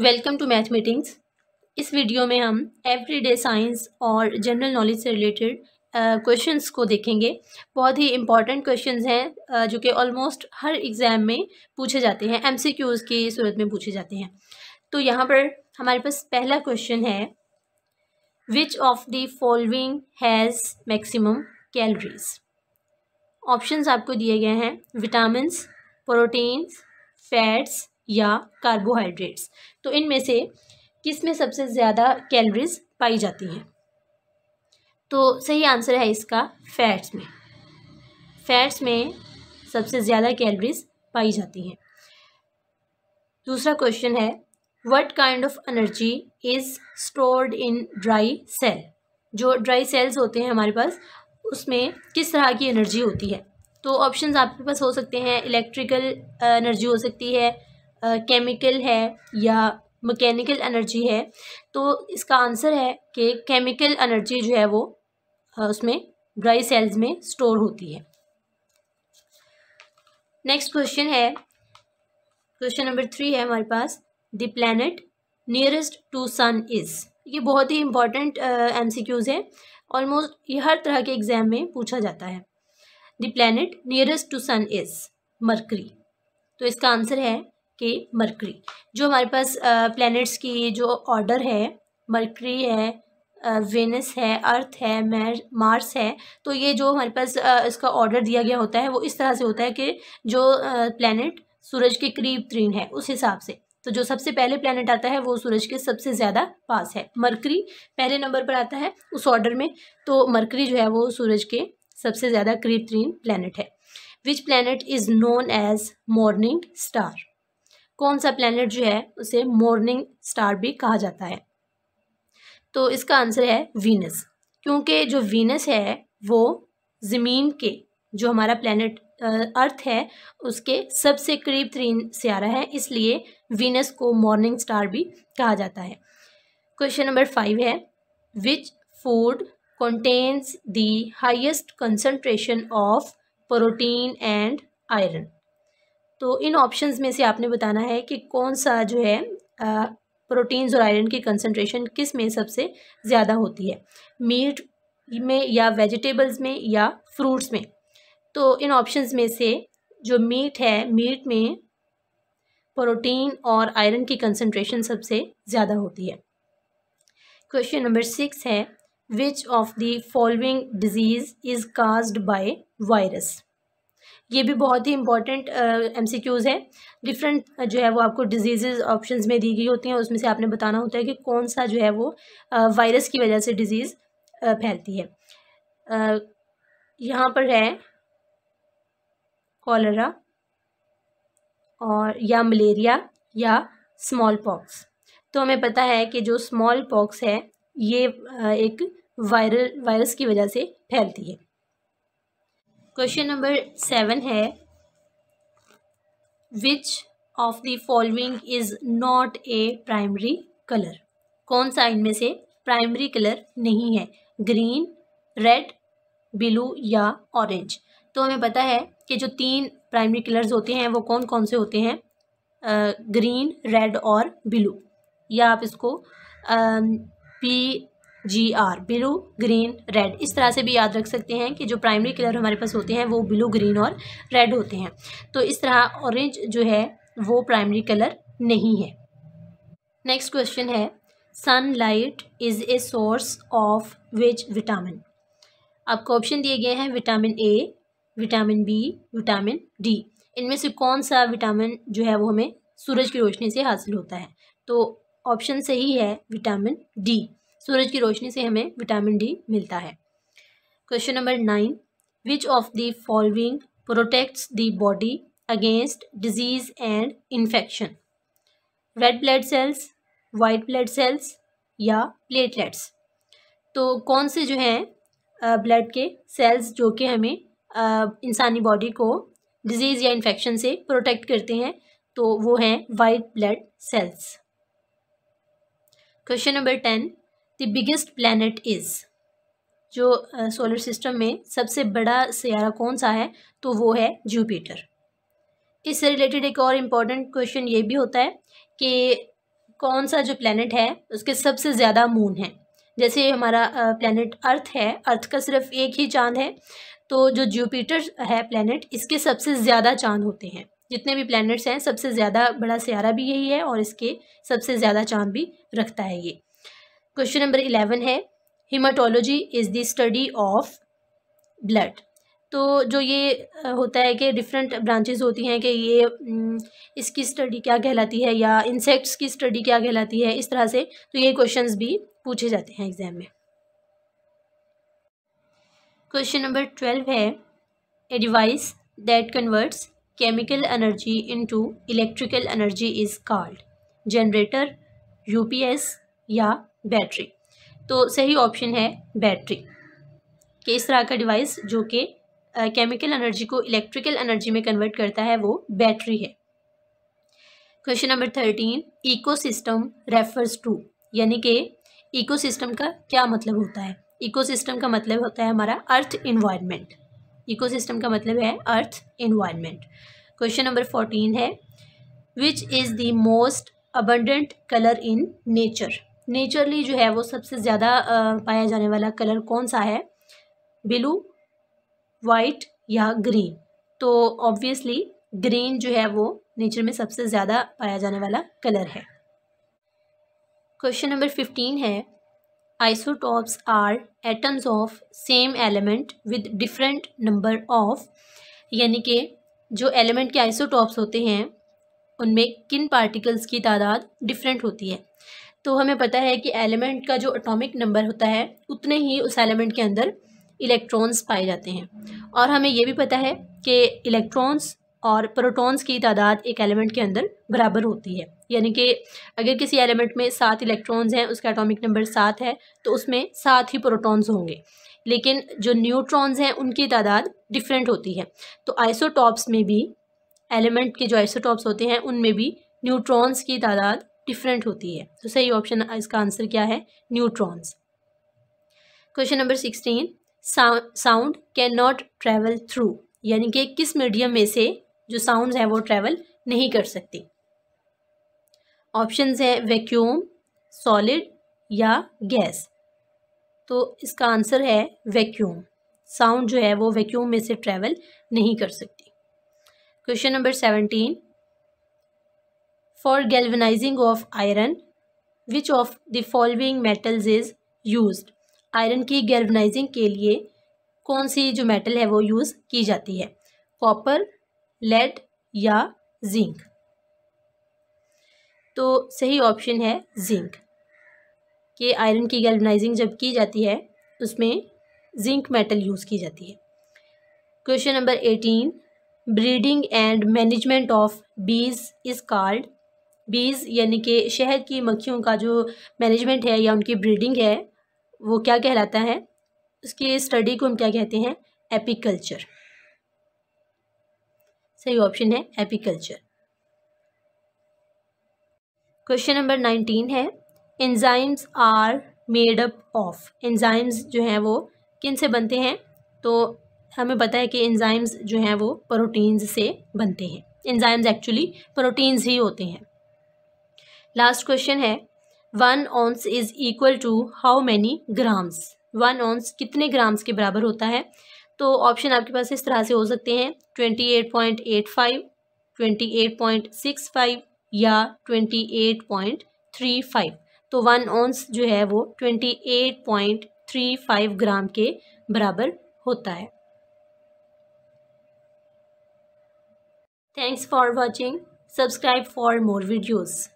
welcome to math meetings इस video में हम एवरीडे साइंस और जनरल नॉलेज से रिलेटेड क्वेश्चंस को देखेंगे बहुत ही इंपॉर्टेंट क्वेश्चंस हैं uh, जो कि ऑलमोस्ट हर एग्ज़ाम में पूछे जाते हैं एमसीक्यूज की सूरत में पूछे जाते हैं तो यहाँ पर हमारे पास पहला क्वेश्चन है which of the following has maximum calories options आपको दिए गए हैं विटामिन्स प्रोटीन्स फैट्स या कार्बोहाइड्रेट्स तो इनमें से किस में सबसे ज़्यादा कैलोरीज पाई जाती हैं तो सही आंसर है इसका फैट्स में फैट्स में सबसे ज़्यादा कैलोरीज पाई जाती हैं दूसरा क्वेश्चन है what kind of energy is stored in dry cell जो ड्राई सेल्स होते हैं हमारे पास उसमें किस तरह की एनर्जी होती है तो ऑप्शंस आपके पास हो सकते हैं इलेक्ट्रिकल एनर्जी uh, हो सकती है केमिकल है या मैकेनिकल एनर्जी है तो इसका आंसर है कि केमिकल एनर्जी जो है वो उसमें ड्राई सेल्स में स्टोर होती है नेक्स्ट क्वेश्चन है क्वेश्चन नंबर थ्री है हमारे पास the planet nearest to sun is ये बहुत ही इंपॉर्टेंट एम सी क्यूज़ हैं ऑलमोस्ट ये हर तरह के एग्ज़ाम में पूछा जाता है the planet nearest to sun is Mercury तो इसका आंसर है के मरकरी जो हमारे पास प्लैनेट्स की जो ऑर्डर है मरकरी है वेनस है अर्थ है मार्स है तो ये जो हमारे पास इसका ऑर्डर दिया गया होता है वो इस तरह से होता है कि जो प्लैनेट सूरज के करीब तरीन है उस हिसाब से तो जो सबसे पहले प्लैनेट आता है वो सूरज के सबसे ज़्यादा पास है मरकरी पहले नंबर पर आता है उस ऑर्डर में तो मरकरी जो है वो सूरज के सबसे ज़्यादा करीब तरीन प्लानट है which planet is known as morning star कौन सा प्लैनेट जो है उसे मॉर्निंग स्टार भी कहा जाता है तो इसका आंसर है वीनस क्योंकि जो वीनस है वो ज़मीन के जो हमारा प्लैनेट अर्थ है उसके सबसे करीब तरीन स्यारा है इसलिए वीनस को मॉर्निंग स्टार भी कहा जाता है क्वेश्चन नंबर फाइव है which food contains the highest concentration of protein and iron तो इन ऑप्शंस में से आपने बताना है कि कौन सा जो है प्रोटीन्स और आयरन की कंसनट्रेशन किस में सबसे ज़्यादा होती है मीट में या वेजिटेबल्स में या फ्रूट्स में तो इन ऑप्शंस में से जो मीट है मीट में प्रोटीन और आयरन की कंसनट्रेशन सबसे ज़्यादा होती है क्वेश्चन नंबर सिक्स है which of the following disease is caused by virus ये भी बहुत ही इंपॉर्टेंट एम सी क्यूज़ हैं डिफरेंट जो है वो आपको डिजीज़ ऑप्शन में दी गई होती हैं उसमें से आपने बताना होता है कि कौन सा जो है वो वायरस की वजह से डिज़ीज़ फैलती है यहाँ पर है कॉलरा और या मलेरिया या स्मॉल पॉक्स तो हमें पता है कि जो स्मॉल पॉक्स है ये एक वायरल वायरस की वजह से फैलती है क्वेश्चन नंबर सेवन है which of the following is not a primary colour कौन सा इनमें से प्राइमरी कलर नहीं है ग्रीन रेड ब्लू या ऑरेंज तो हमें पता है कि जो तीन प्राइमरी कलर्स होते हैं वो कौन कौन से होते हैं ग्रीन रेड और ब्लू या आप इसको P G R blue green red इस तरह से भी याद रख सकते हैं कि जो प्राइमरी कलर हमारे पास होते हैं वो ब्लू ग्रीन और रेड होते हैं तो इस तरह ऑरेंज जो है वो प्राइमरी कलर नहीं है नेक्स्ट क्वेश्चन है sunlight is a source of which vitamin आपको ऑप्शन दिए गए हैं vitamin A vitamin B vitamin D इनमें से कौन सा विटामिन जो है वो हमें सूरज की रोशनी से हासिल होता है तो ऑप्शन सही है विटामिन डी सूरज की रोशनी से हमें विटामिन डी मिलता है question number nine which of the following protects the body against disease and infection red blood cells white blood cells या प्लेटलेट्स तो कौन से जो हैं ब्लड के सेल्स जो कि हमें इंसानी बॉडी को डिजीज़ या इन्फेक्शन से प्रोटेक्ट करते हैं तो वो हैं white blood cells question number ten the biggest planet is जो सोलर सिस्टम में सबसे बड़ा सियारा कौन सा है तो वो है जूपीटर इससे रिलेटेड एक और इम्पॉर्टेंट क्वेश्चन ये भी होता है कि कौन सा जो प्लानट है उसके सबसे ज़्यादा मून है जैसे हमारा प्लानट अर्थ है अर्थ का सिर्फ एक ही चांद है तो जो जूपीटर है प्लानट इसके सबसे ज़्यादा चांद होते हैं जितने भी प्लैनेट्स हैं सबसे ज़्यादा बड़ा सियारा भी यही है और इसके सबसे ज़्यादा चांद भी रखता है ये क्वेश्चन नंबर इलेवन है haematology is the study of blood तो जो ये होता है कि डिफरेंट ब्रांचेस होती हैं कि ये इसकी स्टडी क्या कहलाती है या इंसेक्ट्स की स्टडी क्या कहलाती है इस तरह से तो ये क्वेश्चंस भी पूछे जाते हैं एग्ज़ाम में क्वेश्चन नंबर ट्वेल्व है a device that converts chemical energy into electrical energy is called generator UPS या बैटरी तो सही ऑप्शन है बैटरी कि इस तरह का डिवाइस जो कि केमिकल एनर्जी को इलेक्ट्रिकल एनर्जी में कन्वर्ट करता है वो बैटरी है question number thirteen ecosystem refers to यानी कि इकोसिस्टम का क्या मतलब होता है इकोसिस्टम का मतलब होता है हमारा अर्थ इन्वायरमेंट इकोसिस्टम का मतलब है earth environment question number fourteen है which is the most abundant colour in nature naturally जो है वो सबसे ज़्यादा पाया जाने वाला कलर कौन सा है ब्लू वाइट या ग्रीन तो ऑब्वियसली ग्रीन जो है वो नेचर में सबसे ज़्यादा पाया जाने वाला कलर है क्वेश्चन नंबर फिफ्टीन है isotopes are atoms of same element with different number of यानी कि जो एलिमेंट के आइसोटॉप्स होते हैं उनमें किन पार्टिकल्स की तादाद डिफरेंट होती है तो हमें पता है कि एलिमेंट का जो अटोमिक नंबर होता है उतने ही उस एलिमेंट के अंदर इलेक्ट्रॉन्स पाए जाते हैं और हमें यह भी पता है कि इलेक्ट्रॉन्स और प्रोटॉन्स की तादाद एक एलिमेंट के अंदर बराबर होती है यानी कि अगर किसी एलिमेंट में सात इलेक्ट्रॉन्स हैं उसका एटॉमिक नंबर सात है तो उसमें सात ही प्रोटॉन्स होंगे लेकिन जो न्यूट्रॉन्स हैं उनकी तादाद डिफरेंट होती है तो आइसोटॉप्स में भी एलिमेंट के जो आइसोटॉप्स होते हैं उनमें भी न्यूट्रॉन्स की तादाद डिफरेंट होती है तो सही ऑप्शन इसका आंसर क्या है neutrons question number sixteen sound can not travel through यानी कि किस मीडियम में से जो साउंड है वो ट्रैवल नहीं कर सकती ऑप्शन है वैक्यूम सॉलिड या गैस तो इसका आंसर है वैक्यूम साउंड जो है वो वैक्यूम में से ट्रैवल नहीं कर सकती question number seventeen for galvanizing of iron which of the following metals is used iron की galvanizing के लिए कौन सी जो metal है वो use की जाती है copper lead या zinc तो सही option है zinc कि आयरन की गैल्वनाइजिंग जब की जाती है उसमें जिंक मेटल यूज़ की जाती है question number eighteen breeding and management of bees is called bees यानी कि शहद की मक्खियों का जो मैनेजमेंट है या उनकी ब्रीडिंग है वो क्या कहलाता है उसकी स्टडी को हम क्या कहते हैं एपिकल्चर सही ऑप्शन है एपिकल्चर क्वेश्चन नंबर नाइनटीन है enzymes are made up of enzymes जो हैं वो किन से बनते हैं तो हमें पता है कि एंजाइम्स जो हैं वो प्रोटीन्स से बनते हैं एंजाइम्स एक्चुअली प्रोटीन्स ही होते हैं लास्ट क्वेश्चन है one ounce is equal to how many grams one ounce कितने ग्राम्स के बराबर होता है तो ऑप्शन आपके पास इस तरह से हो सकते हैं twenty eight point eight five twenty eight point six five या twenty eight point three five तो वन ऑन्स जो है वो twenty eight point three five gram के बराबर होता है thanks for watching subscribe for more videos